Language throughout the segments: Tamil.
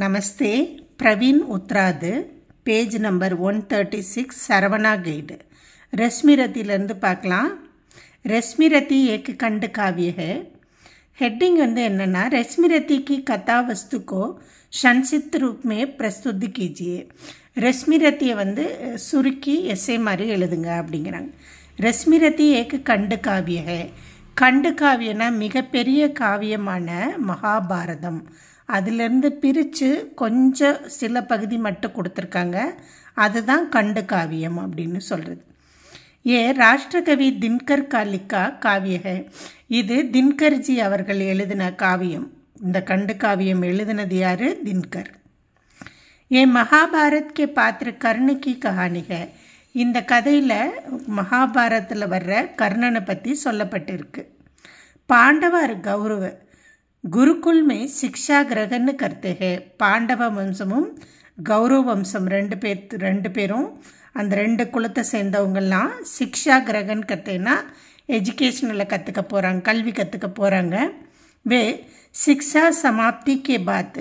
நமஸ்தே பிரவீன் உத்ராது page number one thirty six Saravana guide ரஷ்மிரத்திலேருந்து பார்க்கலாம் ரஷ்மிரதி ஏக்கு கண்டு காவியக ஹெட்டிங் வந்து என்னென்னா கதா வஸ்துக்கோ சன்சித் ரூப்மே பிரஸ்துத்தி கீஜியே ரஷ்மிரத்தியை வந்து சுருக்கி எஸ்ஐ மாதிரி எழுதுங்க அப்படிங்கிறாங்க ரஷ்மிரதி ஏக்கு கண்டு காவியக கண்டு காவியனா மிகப்பெரிய காவியமான மகாபாரதம் அதிலிருந்து பிரித்து கொஞ்சம் சில பகுதி மட்டும் கொடுத்துருக்காங்க அதுதான் கண்டு காவியம் அப்படின்னு சொல்கிறது ஏ ராஷ்டிரகவி தின்கர் காலிக்கா காவியக இது தின்கர்ஜி அவர்கள் எழுதின காவியம் இந்த கண்டு காவியம் எழுதினது யார் தின்கர் ஏ மகாபாரத் கே பாத்திர கர்ணுக்கு கஹானிக இந்த கதையில் மகாபாரத்தில் வர்ற கர்ணனை பற்றி சொல்லப்பட்டிருக்கு பாண்டவர் கௌரவர் गुरुकुल சிக்ஷா கிரகன்னு ग्रहण பாண்டவ வம்சமும் கௌரவ வம்சம் ரெண்டு பேர் ரெண்டு பேரும் அந்த ரெண்டு குலத்தை சேர்ந்தவங்கெல்லாம் சிக்ஷா கிரகன் கற்றுனா எஜுகேஷனில் கற்றுக்க போகிறாங்க கல்வி கற்றுக்க போகிறாங்க வே சிக்ஷா சமாப்தி கே பாத்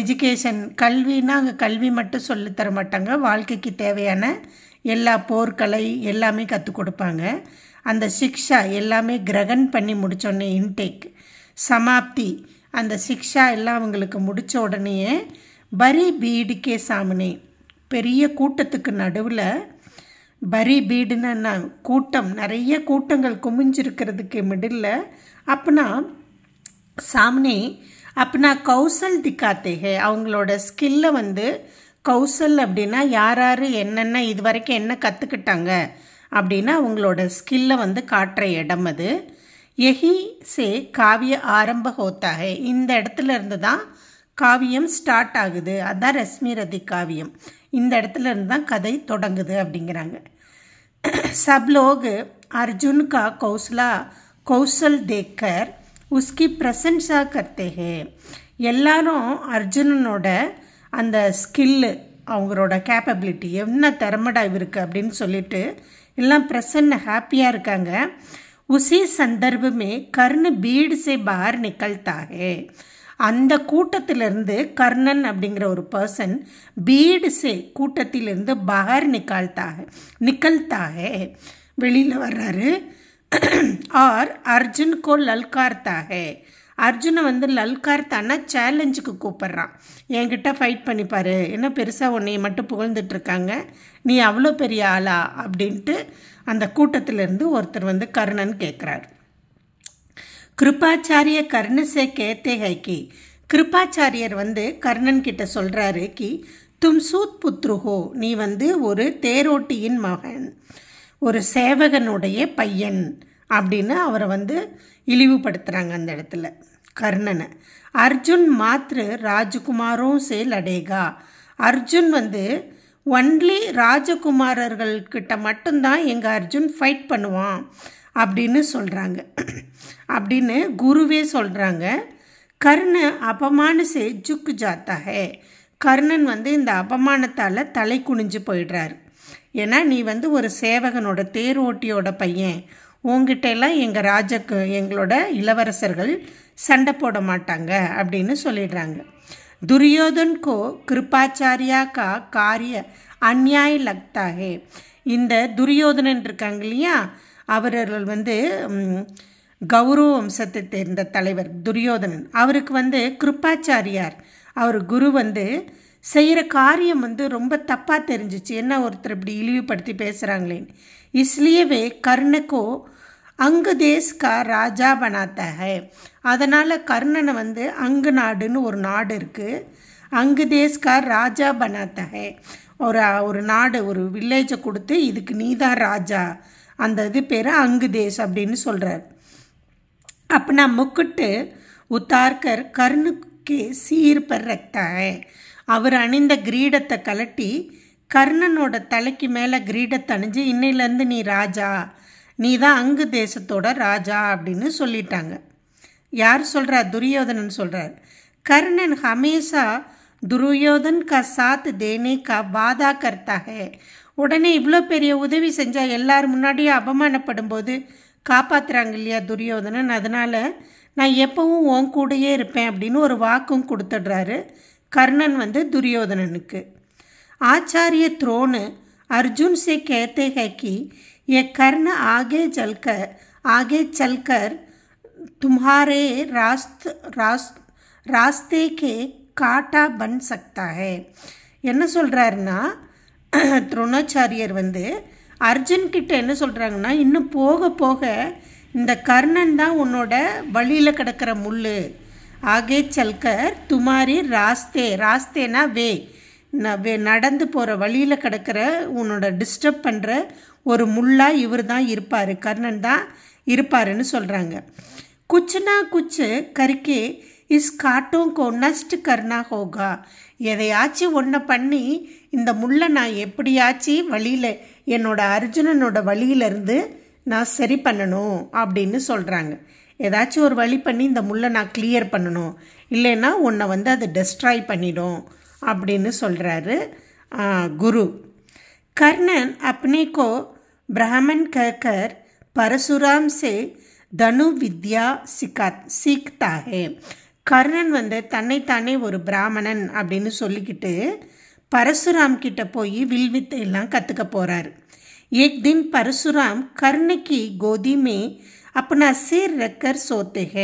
எஜுகேஷன் கல்வின்னா அங்கே கல்வி மட்டும் சொல்லித்தர மாட்டாங்க வாழ்க்கைக்கு தேவையான எல்லா போர்க்கலை எல்லாமே கற்றுக் கொடுப்பாங்க அந்த சிக்ஷா எல்லாமே கிரகன் பண்ணி முடித்தோடனே இன்டேக் சமாப்தி அந்த சிக்ஷா எல்லாம் அவங்களுக்கு முடித்த உடனேயே பரி பீடுக்கே சாமினே பெரிய கூட்டத்துக்கு நடுவில் பரி பீடுன்னா கூட்டம் நிறைய கூட்டங்கள் குமிஞ்சிருக்கிறதுக்கு மிடில் அப்பனா சாமினே அப்பனா கௌசல் திக்காத்தேகே அவங்களோட ஸ்கில்லை வந்து கௌசல் அப்படின்னா யார் யார் என்னென்ன இது வரைக்கும் என்ன கற்றுக்கிட்டாங்க அப்படின்னா அவங்களோட ஸ்கில்லை வந்து காட்டுற இடம் அது எஹி சே காவிய ஆரம்ப ஹோத்தாக இந்த இடத்துல இருந்து தான் காவியம் ஸ்டார்ட் ஆகுது அதுதான் ரஷ்மி ரதி காவியம் இந்த இடத்துல இருந்து தான் கதை தொடங்குது அப்படிங்கிறாங்க சப்லோகு அர்ஜுன்கா கௌசலா கௌசல் தேக்கர் உஸ்கி பிரசன்ஸா கர்த்தேகே எல்லாரும் அர்ஜுனனோட அந்த ஸ்கில்லு அவங்களோட கேப்பபிலிட்டி என்ன திறமடா இருக்குது அப்படின்னு சொல்லிட்டு எல்லாம் பிரசன்ன ஹாப்பியாக இருக்காங்க उसी संदर्भ में कर्ण भीड़ से बाहर निकलता है அந்த கூட்டத்திலிருந்து கர்ணன் அப்படிங்கிற ஒரு பர்சன் பீடு சே கூட்டத்திலிருந்து பகர் நிகழ்த்தாக நிகழ்த்தாக வெளியில் வர்றாரு ஆர் அர்ஜுன் கோ லல்கார்த்தாக அர்ஜுனை வந்து லல்கார் தன்னை சேலஞ்சுக்கு கூப்பிட்றான் என்கிட்ட ஃபைட் பண்ணிப்பார் என்ன பெருசாக உன்னையை மட்டும் புகழ்ந்துட்டுருக்காங்க நீ அவ்வளோ பெரிய ஆளா அப்படின்ட்டு அந்த கூட்டத்திலேருந்து ஒருத்தர் வந்து கர்ணன் கேட்குறார் கிருபாச்சாரிய கர்ணசே கேத்தே ஹைக்கி கி கிருபாச்சாரியர் வந்து கர்ணன் கிட்ட சொல்கிறாரு கி தும் சூத் புத்ருஹோ நீ வந்து ஒரு தேரோட்டியின் மகன் ஒரு சேவகனுடைய பையன் அப்படின்னு அவரை வந்து இழிவுபடுத்துகிறாங்க அந்த இடத்துல கர்ணனை அர்ஜுன் மாத்ரு ராஜகுமாரும் சேல் அடேகா அர்ஜுன் வந்து ஒன்லி ராஜகுமாரர்கள்கிட்ட மட்டும்தான் எங்கள் அர்ஜுன் ஃபைட் பண்ணுவான் அப்படின்னு சொல்கிறாங்க அப்படின்னு குருவே சொல்கிறாங்க கர்ண அபமான சே ஜுக்கு ஜாத்தா கர்ணன் வந்து இந்த அபமானத்தால் தலை குனிஞ்சு போயிடுறாரு ஏன்னா நீ வந்து ஒரு சேவகனோட தேரோட்டியோட பையன் உங்ககிட்ட எல்லாம் எங்கள் ராஜக்கு எங்களோட இளவரசர்கள் சண்டை போட மாட்டாங்க அப்படின்னு சொல்லிடுறாங்க துரியோதன்கோ கிருப்பாச்சாரியாக்கா கா காரிய அந்நியாய லக்தாகே இந்த துரியோதனன் இருக்காங்க இல்லையா அவர்கள் வந்து கௌரவ வம்சத்தை தேர்ந்த தலைவர் துரியோதனன் அவருக்கு வந்து கிருப்பாச்சாரியார் அவர் குரு வந்து செய்கிற காரியம் வந்து ரொம்ப தப்பாக தெரிஞ்சிச்சு என்ன ஒருத்தர் இப்படி இழிவுபடுத்தி பேசுகிறாங்களேன்னு இஸ்லியவே கர்ணக்கோ அங்கு தேஸ் கா ராஜா பனாத்த ஹை அதனால் கர்ணனை வந்து அங்கு நாடுன்னு ஒரு நாடு இருக்குது அங்கு தேஸ் கா ராஜா பனாத்த ஹை ஒரு ஒரு நாடு ஒரு வில்லேஜை கொடுத்து இதுக்கு நீ தான் ராஜா அந்த இது பேர் அங்கு தேஸ் அப்படின்னு சொல்கிறார் அப்போ நான் முக்குட்டு உத்தார்கர் கர்ணுக்கு சீர் பெர் ரக்தா அவர் அணிந்த கிரீடத்தை கலட்டி கர்ணனோட தலைக்கு மேலே கிரீடத்தை அணிஞ்சு இன்னையிலேருந்து நீ ராஜா நீ தான் அங்கு தேசத்தோட ராஜா அப்படின்னு சொல்லிட்டாங்க யார் சொல்கிறார் துரியோதனன் சொல்கிறார் கர்ணன் ஹமேஷா துரியோதன் க சாத் தேனே க வாதா கர்த்தாக உடனே இவ்வளோ பெரிய உதவி செஞ்சால் எல்லார் முன்னாடியும் அவமானப்படும் போது காப்பாற்றுறாங்க இல்லையா துரியோதனன் அதனால் நான் எப்பவும் உன் கூடையே இருப்பேன் அப்படின்னு ஒரு வாக்கும் கொடுத்துடுறாரு கர்ணன் வந்து துரியோதனனுக்கு ஆச்சாரிய த்ரோனு அர்ஜுன் சே கேத்தே ஹக்கி ये कर्ण आगे चलकर आगे चलकर तुम्हारे रास्त रास्त रास्ते के காட்டா பன் சக்தா ஹே என்ன சொல்கிறாருன்னா துரோணாச்சாரியர் வந்து அர்ஜுன்கிட்ட என்ன சொல்கிறாங்கன்னா இன்னும் போக போக இந்த கர்ணன் தான் உன்னோட வழியில் கிடக்கிற முள் ஆகே சல்கர் துமாரி ராஸ்தே ராஸ்தேனா வே நான் நடந்து போகிற வழியில் கிடக்கிற உன்னோட டிஸ்டர்ப் பண்ணுற ஒரு முள்ளாக இவர் தான் இருப்பார் கர்ணன் தான் இருப்பாருன்னு சொல்கிறாங்க குச்சுனா குச்சு கருக்கே இஸ் காட்டும் கோ நஸ்ட் கர்ணா ஹோகா எதையாச்சும் ஒன்றை பண்ணி இந்த முள்ளை நான் எப்படியாச்சும் வழியில் என்னோட அர்ஜுனனோட வழியிலேருந்து நான் சரி பண்ணணும் அப்படின்னு சொல்கிறாங்க ஏதாச்சும் ஒரு வழி பண்ணி இந்த முள்ளை நான் கிளியர் பண்ணணும் இல்லைன்னா உன்னை வந்து அதை டெஸ்ட்ராய் பண்ணிடும் அப்படின்னு சொல்கிறாரு குரு கர்ணன் அப்னே கோ பிராமன் कहकर பரசுராம் சே தனு வித்யா சிகா சீக்தாகே கர்ணன் வந்து தன்னைத்தானே ஒரு பிராமணன் அப்படின்னு சொல்லிக்கிட்டு பரசுராம் கிட்ட போய் வில்வித்தை எல்லாம் கற்றுக்க போகிறார் एक தின் பரசுராம் கர்ணக்கு கோதிமே गोदी சீர் अपना सिर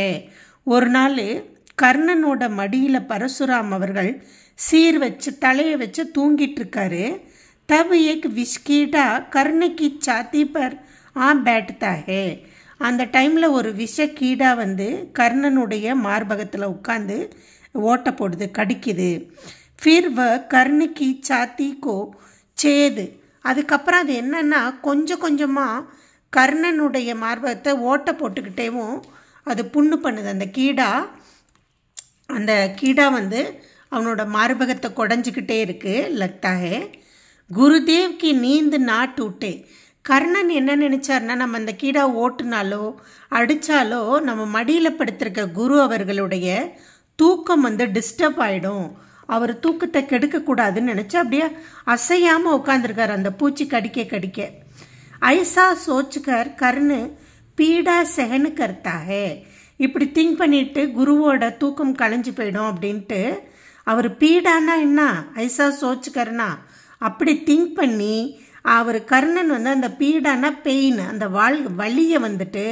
ஒரு நாள் கர்ணனோட மடியில் பரசுராம் அவர்கள் சீர் வச்சு தலையை வச்சு தூங்கிட்டு இருக்காரு तब एक விஷ்கீடா கர்ணக்கி சாத்தி பர் ஆ பேட்டதா அந்த டைமில் ஒரு கீடா வந்து கர்ணனுடைய மார்பகத்தில் உட்காந்து ஓட்ட போடுது கடிக்குது ஃபிர் வ கர்ணக்கி சாத்தி கோ சேது அதுக்கப்புறம் அது என்னென்னா கொஞ்சம் கொஞ்சமாக கர்ணனுடைய மார்பகத்தை ஓட்ட போட்டுக்கிட்டேவும் அது புண்ணு பண்ணுது அந்த கீடா அந்த கீடா வந்து அவனோட மார்பகத்தை குடஞ்சிக்கிட்டே இருக்கு லத்தாகே குருதேவ்க்கு நீந்து நாட்டு விட்டே கர்ணன் என்ன நினச்சார்னா நம்ம அந்த கீடா ஓட்டுனாலோ அடித்தாலோ நம்ம மடியில் படுத்திருக்க குரு அவர்களுடைய தூக்கம் வந்து டிஸ்டர்ப் ஆகிடும் அவர் தூக்கத்தை கெடுக்கக்கூடாதுன்னு நினச்சா அப்படியே அசையாமல் உட்காந்துருக்கார் அந்த பூச்சி கடிக்க கடிக்க ஐசா சோச்சுக்கர் கர்ணு பீடா செகனு கர்த்தாக இப்படி திங்க் பண்ணிட்டு குருவோட தூக்கம் களைஞ்சு போயிடும் அப்படின்ட்டு அவர் பீடானா என்ன ஐசா சோச்சுக்கருனா அப்படி திங்க் பண்ணி அவர் கர்ணன் வந்து அந்த பீடானா பெயின் அந்த வாழ் வழியை வந்துட்டு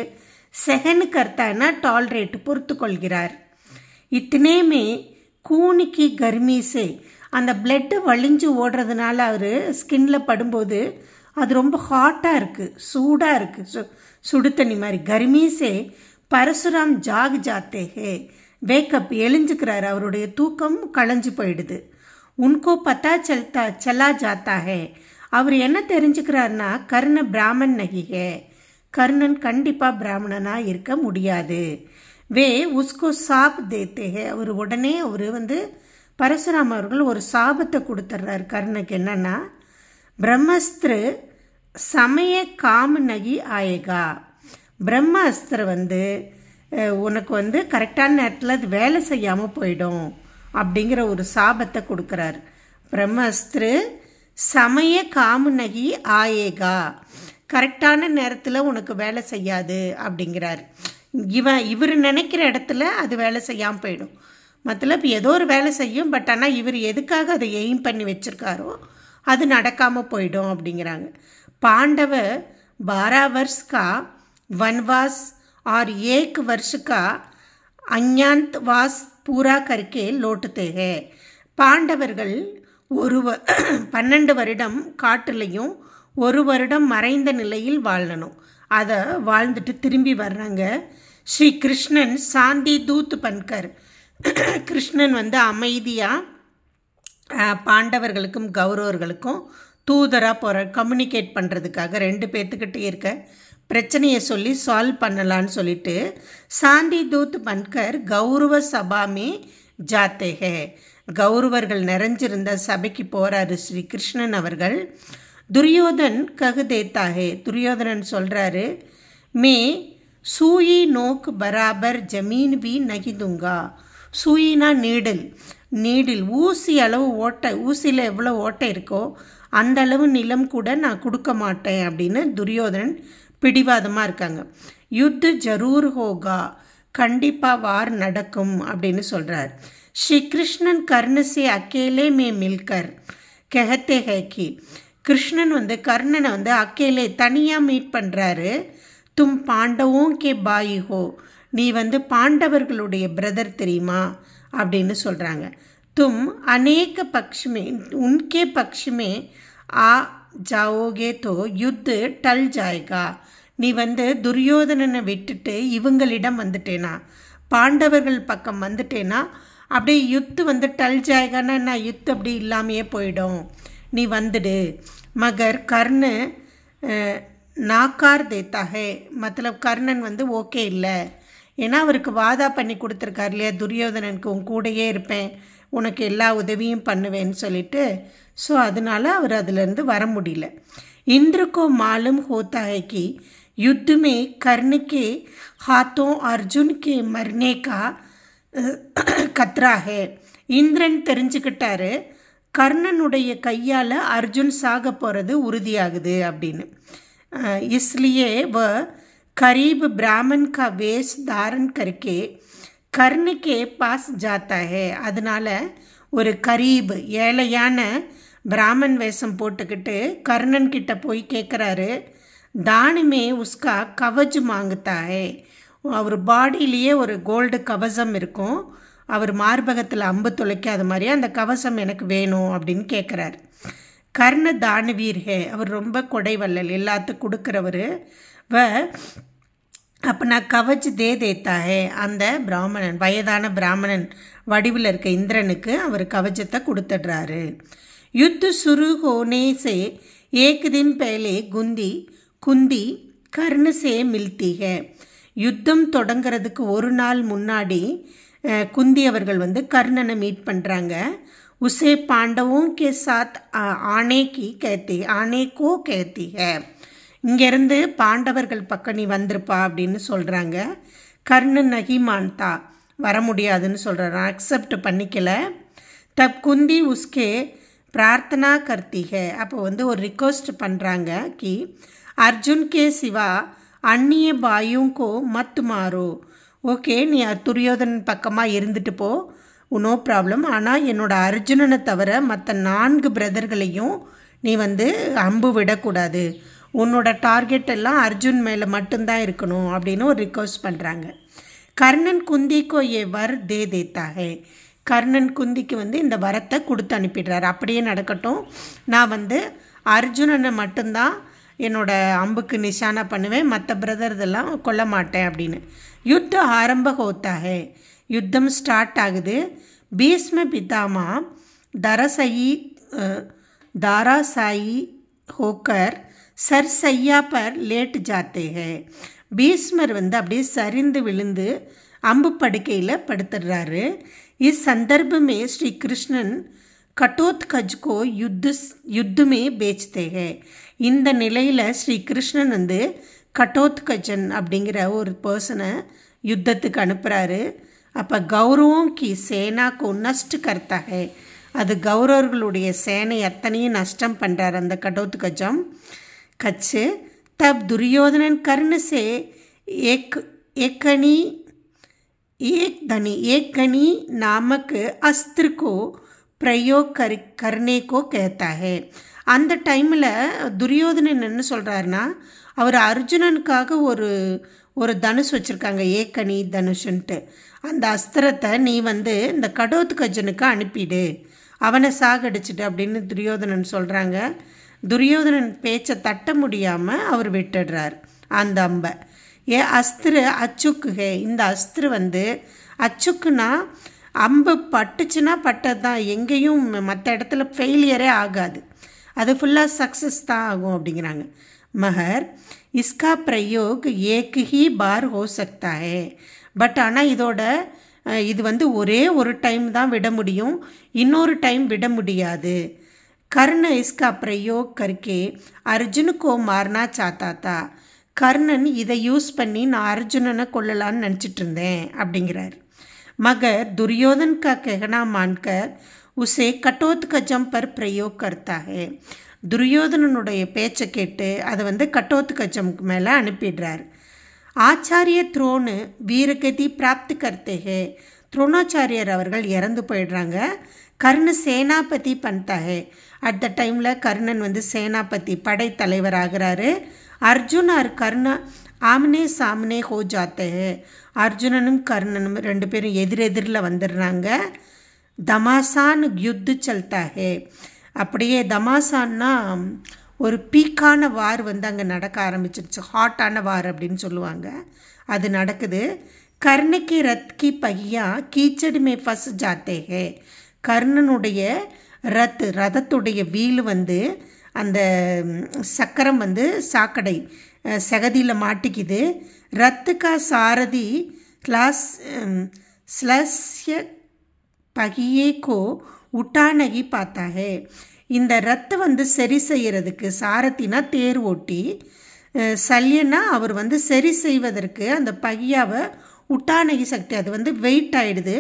செகண்ட் கர்த்தானா டால்ரேட்டு பொறுத்து கொள்கிறார் இத்தனையுமே கூனிக்கு கர்மீஸே அந்த பிளட்டு வழிஞ்சு ஓடுறதுனால அவர் ஸ்கின்ல படும்போது அது ரொம்ப ஹாட்டாக இருக்குது சூடாக இருக்குது சு சுடு தண்ணி மாதிரி கர்மீஸே பரசுராம் ஜாக் ஜாத்தேகே வேக்கப் எழிஞ்சுக்கிறார் அவருடைய தூக்கம் களைஞ்சு போயிடுது உன்கோ பத்தா செல்தா செல்லா ஜாத்தாக ஹே அவர் என்ன தெரிஞ்சுக்கிறாருன்னா கர்ண பிராமன் நகிக கர்ணன் கண்டிப்பாக பிராமணனாக இருக்க முடியாது வே உஸ்கோ சாப் தேத்தேக அவர் உடனே அவர் வந்து பரசுராம அவர்கள் ஒரு சாபத்தை கொடுத்துட்றாரு கர்ணனுக்கு என்னன்னா பிரம்மஸ்திரு சமய காம நகி ஆயேகா பிரம்ம வந்து உனக்கு வந்து கரெக்டான நேரத்தில் அது வேலை செய்யாமல் போயிடும் அப்படிங்கிற ஒரு சாபத்தை கொடுக்குறார் பிரம்மஸ்திரு சமய காமுனகி ஆயேகா கரெக்டான நேரத்தில் உனக்கு வேலை செய்யாது அப்படிங்கிறார் இவன் இவர் நினைக்கிற இடத்துல அது வேலை செய்யாமல் போயிடும் மத்தலப் ஏதோ ஒரு வேலை செய்யும் பட் ஆனால் இவர் எதுக்காக அதை எய்ம் பண்ணி வச்சுருக்காரோ அது நடக்காமல் போயிடும் அப்படிங்கிறாங்க பாண்டவ பாராவர்ஸ்கா வன்வாஸ் और एक वर्ष அஞ்ஞாந்த் வாஸ் பூரா கற்கே லோட்டுத்தேக பாண்டவர்கள் ஒரு பன்னெண்டு வருடம் காட்டுலையும் ஒரு வருடம் மறைந்த நிலையில் வாழணும் அதை வாழ்ந்துட்டு திரும்பி வர்றாங்க ஸ்ரீ கிருஷ்ணன் சாந்தி தூத்து பன்கர் கிருஷ்ணன் வந்து அமைதியாக பாண்டவர்களுக்கும் கௌரவர்களுக்கும் தூதராக போகிற கம்யூனிகேட் பண்ணுறதுக்காக ரெண்டு பேர்த்துக்கிட்டே இருக்க பிரச்சனையை சொல்லி சால்வ் பண்ணலான்னு சொல்லிட்டு சாந்தி தூத் பன்கர் கௌரவ சபாமி ஜாத்தேகே கௌரவர்கள் நிறைஞ்சிருந்த சபைக்கு போகிறாரு ஸ்ரீ கிருஷ்ணன் அவர்கள் துரியோதன் ககுதேத்தாகே துரியோதனன் சொல்கிறாரு மே சூயி நோக்கு பராபர் ஜமீன் வி நகிதுங்கா சூயினா நீடில் நீடில் ஊசி அளவு ஓட்டை ஊசியில் எவ்வளோ ஓட்டை இருக்கோ அந்த அளவு நிலம் கூட நான் கொடுக்க மாட்டேன் அப்படின்னு துரியோதனன் பிடிவாதமாக இருக்காங்க யுத்த ஜரூர் ஹோகா கண்டிப்பாக வார் நடக்கும் அப்படின்னு சொல்கிறார் ஸ்ரீ கிருஷ்ணன் கர்ணசே அக்கேலே மே மில்கர் கெஹத்தே ஹேக்கி கிருஷ்ணன் வந்து கர்ணனை வந்து அக்கேலே தனியாக மீட் பண்ணுறாரு தும் பாண்டவோம் கே பாயி ஹோ நீ வந்து பாண்டவர்களுடைய பிரதர் தெரியுமா அப்படின்னு சொல்கிறாங்க தும் அநேக பக்ஷமே உன்கே பக்ஷமே ஆ ஜாவோகே தோ யுத்து டல் ஜாய்கா நீ வந்து துரியோதனனை விட்டுட்டு இவங்களிடம் வந்துட்டேனா பாண்டவர்கள் பக்கம் வந்துட்டேனா அப்படியே யுத்து வந்து டல் ஜாய்கானா நான் யுத்து அப்படி இல்லாமையே போயிடும் நீ வந்துடு மகர் கர்ணு நாக்கார் தேத்தாகே மத்தலப் கர்ணன் வந்து ஓகே இல்லை ஏன்னா அவருக்கு வாதா பண்ணி கொடுத்துருக்காரு இல்லையா துரியோதனனுக்கு உன் கூடையே இருப்பேன் உனக்கு எல்லா உதவியும் பண்ணுவேன்னு சொல்லிட்டு ஸோ அதனால் அவர் அதுலேருந்து வர முடியல இந்திரகோ மாலும் ஹோத்தாய்க்கு ஹே கி युद्ध में மர்னேக்கா के கத்ரா ஹே இந்திரன் தெரிஞ்சுக்கிட்டாரு கர்ணனுடைய கையால் அர்ஜுன் சாக போகிறது உறுதியாகுது அப்படின்னு இஸ்லியே வ கரீப் பிராமன் கா வேஷ் தாரன் கருக்கே கர்ணுக்கே பாஸ் ஜாத்தா ஹே அதனால் ஒரு கரீப் ஏழையான பிராமன் வேஷம் போட்டுக்கிட்டு கர்ணன் கிட்ட போய் கேட்குறாரு தானுமே உஸ்கா கவஜ் மாங்குத்தாயே அவர் பாடியிலேயே ஒரு கோல்டு கவசம் இருக்கும் அவர் மார்பகத்தில் அம்பு துளைக்காத மாதிரியே அந்த கவசம் எனக்கு வேணும் அப்படின்னு கேட்குறாரு கர்ண தானுவீர் ஹே அவர் ரொம்ப கொடை வள்ளல் எல்லாத்துக்கும் கொடுக்குறவர் வ அப்போ நான் கவஜ் தே தேத்தாயே அந்த பிராமணன் வயதான பிராமணன் வடிவில் இருக்க இந்திரனுக்கு அவர் கவச்சத்தை கொடுத்துடுறாரு युद्ध शुरू होने से एक दिन पहले गुंदी குந்தி கர்ணு சே மில்த்திக யுத்தம் தொடங்கிறதுக்கு ஒரு நாள் முன்னாடி குந்தி அவர்கள் வந்து கர்ணனை மீட் பண்ணுறாங்க உசே பாண்டவும் கே சாத் ஆனே கி கேத்தி ஆனே கோ கேத்திக இங்கேருந்து பாண்டவர்கள் பக்கம் நீ வந்திருப்பா அப்படின்னு சொல்கிறாங்க கர்ணன் நகிமான்தா வர முடியாதுன்னு சொல்கிறான் அக்செப்ட் பண்ணிக்கல தப் குந்தி உஸ்கே பிரார்த்தனா கர்த்திக அப்போ வந்து ஒரு ரிக்வெஸ்ட் பண்ணுறாங்க கி அர்ஜுன் கே சிவா அந்நிய भाइयों மத்து மாறோ ஓகே நீ துரியோதன் பக்கமாக இருந்துட்டு போ நோ ப்ராப்ளம் ஆனால் என்னோடய அர்ஜுனனை தவிர மற்ற நான்கு பிரதர்களையும் நீ வந்து அம்பு விடக்கூடாது உன்னோட டார்கெட் எல்லாம் அர்ஜுன் மேலே மட்டும்தான் இருக்கணும் அப்படின்னு ஒரு ரிக்வஸ்ட் பண்ணுறாங்க கர்ணன் குந்திக்கோ எவர் வர் தே தேத்தாகே கர்ணன் குந்திக்கு வந்து இந்த வரத்தை கொடுத்து அனுப்பிடுறாரு அப்படியே நடக்கட்டும் நான் வந்து அர்ஜுனனை மட்டும்தான் என்னோட அம்புக்கு நிஷானா பண்ணுவேன் மற்ற பிரதர் இதெல்லாம் கொல்ல மாட்டேன் அப்படின்னு யுத்தம் ஆரம்ப ஹோத்தாக யுத்தம் ஸ்டார்ட் ஆகுது பீஷ்ம பிதாமா தரசயி ஹோக்கர் சர் சர்சையா பர் லேட் ஜாத்தேக பீஸ்மர் வந்து அப்படியே சரிந்து விழுந்து அம்பு படுக்கையில் படுத்துடுறாரு इस संदर्भ में श्री कृष्णन கட்டோத்கஜ் கோ யுத்து யுத்தமே பேச்சுத்தேக இந்த நிலையில் ஸ்ரீ கிருஷ்ணன் வந்து கட்டோத்கஜன் அப்படிங்கிற ஒரு பர்சனை யுத்தத்துக்கு அனுப்புகிறாரு அப்போ கௌரவம் கி சேனாக்கோ நஷ்ட கர்த்தாக அது கௌரவர்களுடைய சேனை அத்தனையும் நஷ்டம் பண்ணுறார் அந்த கடோத்கஜம் கச்சு தப் துரியோதனன் கர்ணசே ஏக் ஏக்கணி एक धनी एक गणी नामक अस्त्र को பிரயோக் கரு கர்னேக்கோ கேத்தாஹே அந்த டைமில் துரியோதனன் என்ன சொல்கிறாருன்னா அவர் அர்ஜுனனுக்காக ஒரு ஒரு தனுஷ் வச்சுருக்காங்க ஏக்கணி தனுஷன்ட்டு அந்த அஸ்திரத்தை நீ வந்து இந்த கடோத்கஜனுக்கு அனுப்பிடு அவனை சாகடிச்சிட்டு அப்படின்னு துரியோதனன் சொல்கிறாங்க துரியோதனன் பேச்சை தட்ட முடியாமல் அவர் விட்டுடுறார் அந்த அம்பை ஏ அஸ்திரு அச்சுக்குகே இந்த அஸ்திரு வந்து அச்சுக்குனா அம்பு பட்டுச்சுன்னா பட்டது தான் எங்கேயும் மற்ற இடத்துல ஃபெயிலியரே ஆகாது அது ஃபுல்லாக சக்ஸஸ் தான் ஆகும் அப்படிங்கிறாங்க மகர் இஸ்கா பிரயோக் ஏக்கு ஹி பார் ஹோ சக்தா பட் ஆனால் இதோட இது வந்து ஒரே ஒரு டைம் தான் விட முடியும் இன்னொரு டைம் விட முடியாது கர்ண இஸ்கா பிரயோக் கருக்கே அர்ஜுனுக்கோ को சாத்தாத்தா கர்ணன் இதை யூஸ் பண்ணி நான் அர்ஜுனனை கொல்லலான்னு நினச்சிட்டு இருந்தேன் அப்படிங்கிறார் மகர் துரியோதன்கா का மான்கர் உசே उसे कटोत कजम पर प्रयोग துரியோதனனுடைய பேச்சை கேட்டு அதை வந்து கட்டோத்து கச்சமுக்கு மேலே அனுப்பிடுறார் ஆச்சாரிய துரோணு வீரகதி பிராப்தி கர்த்தேகே துரோணாச்சாரியர் அவர்கள் இறந்து போயிடுறாங்க கர்ண சேனாபதி பண்ணிட்டாகே அட் த டைமில் கர்ணன் வந்து சேனாபதி படைத்தலைவர் ஆகிறாரு அர்ஜுன் ஆர் கர்ணா ஆம்னே சாம்னே ஹோ ஜாத்தே அர்ஜுனனும் கர்ணனும் ரெண்டு பேரும் எதிரெதிரில் வந்துடுறாங்க தமாசான் யுத்து செல்தாகே அப்படியே தமாசான்னா ஒரு பீக்கான வார் வந்து அங்கே நடக்க ஆரம்பிச்சிருச்சு ஹாட்டான வார் அப்படின்னு சொல்லுவாங்க அது நடக்குது கர்ணக்கி ரத்கி பையா கீச்சடிமே ஃபஸ் ஜாத்தேகே கர்ணனுடைய ரத் ரதத்துடைய வீல் வந்து அந்த சக்கரம் வந்து சாக்கடை சகதியில் மாட்டிக்குது ரத்துக்கா சாரதி கிளாஸ் ஸ்லஸ்ய பகியேக்கோ உட்டானகி பார்த்தாகே இந்த ரத்து வந்து சரி செய்கிறதுக்கு சாரத்தினா தேர் ஓட்டி சல்யனா அவர் வந்து சரி செய்வதற்கு அந்த பகியாவை உட்டானகி சக்தி அது வந்து வெயிட் ஆகிடுது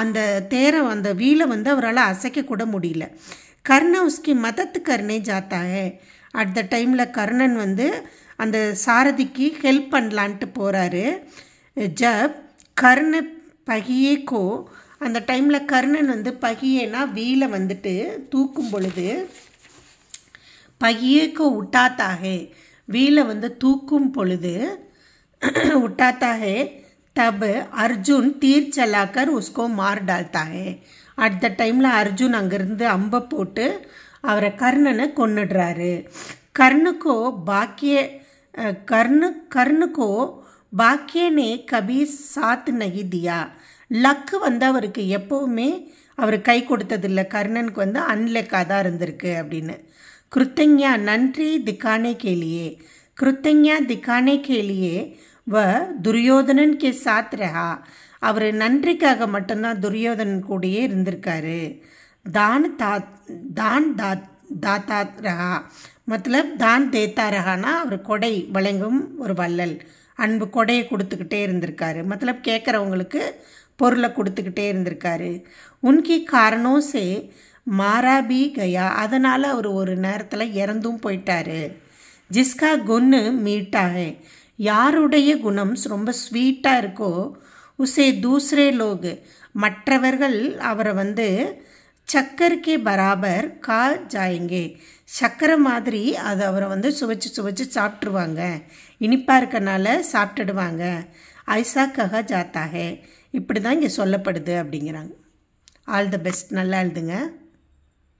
அந்த தேரை அந்த வீலை வந்து அவரால் அசைக்கக்கூட முடியல கர்ணா உஸ்கி மதத்து கர்ணே ஜாத்தா ஹே அட் த டைமில் கர்ணன் வந்து அந்த சாரதிக்கு ஹெல்ப் பண்ணலான்ட்டு போகிறாரு ஜப் கர்ண பகியே கோ அந்த டைமில் கர்ணன் வந்து பகியேனா வீலை வந்துட்டு தூக்கும் பொழுது பகியே கோ உட்டாத்தாகே வீலை வந்து தூக்கும் பொழுது உட்டாத்தாகே तब அர்ஜுன் तीर चलाकर உஸ்கோ मार डालता அட் த டைமில் அர்ஜுன் அங்கேருந்து அம்பை போட்டு அவரை கர்ணனை கொன்னுடுறாரு கர்ணுக்கோ பாக்கிய கர்ணு கர்ணுக்கோ பாக்கியனே கபி சாத் நகிதியா லக்கு வந்து அவருக்கு எப்போவுமே அவர் கை கொடுத்ததில்லை கர்ணனுக்கு வந்து அன்லக்காக தான் இருந்திருக்கு அப்படின்னு கிருத்தஞ்யா நன்றி திக்கானே கேளியே கிருத்தங்யா திக்கானே கேளியே வ துரியோதனன் கே சாத் ரஹா அவர் நன்றிக்காக மட்டும்தான் துரியோதன் கூடயே இருந்திருக்காரு தான் தா தான் தா தாத்தா மத்தலப் தான் தேத்தா அவர் கொடை வழங்கும் ஒரு வள்ளல் அன்பு கொடையை கொடுத்துக்கிட்டே இருந்திருக்காரு மத்தலப் கேட்குறவங்களுக்கு பொருளை கொடுத்துக்கிட்டே இருந்திருக்காரு உன்கி காரணம் சே மாராபி கயா அதனால் அவர் ஒரு நேரத்தில் இறந்தும் போயிட்டார் ஜிஸ்கா குன்னு மீட்டாக யாருடைய குணம் ரொம்ப ஸ்வீட்டாக இருக்கோ உசே தூசரே லோகு மற்றவர்கள் அவரை வந்து சக்கருக்கே பராபர் கா ஜாயங்கே சக்கரை மாதிரி அது அவரை வந்து சுவைச்சு சுவைச்சு சாப்பிட்ருவாங்க இனிப்பாக இருக்கனால சாப்பிட்டுடுவாங்க ஐசா கஹா ஜாத்தாகே இப்படி தான் இங்கே சொல்லப்படுது அப்படிங்கிறாங்க ஆல் த பெஸ்ட் நல்லா எழுதுங்க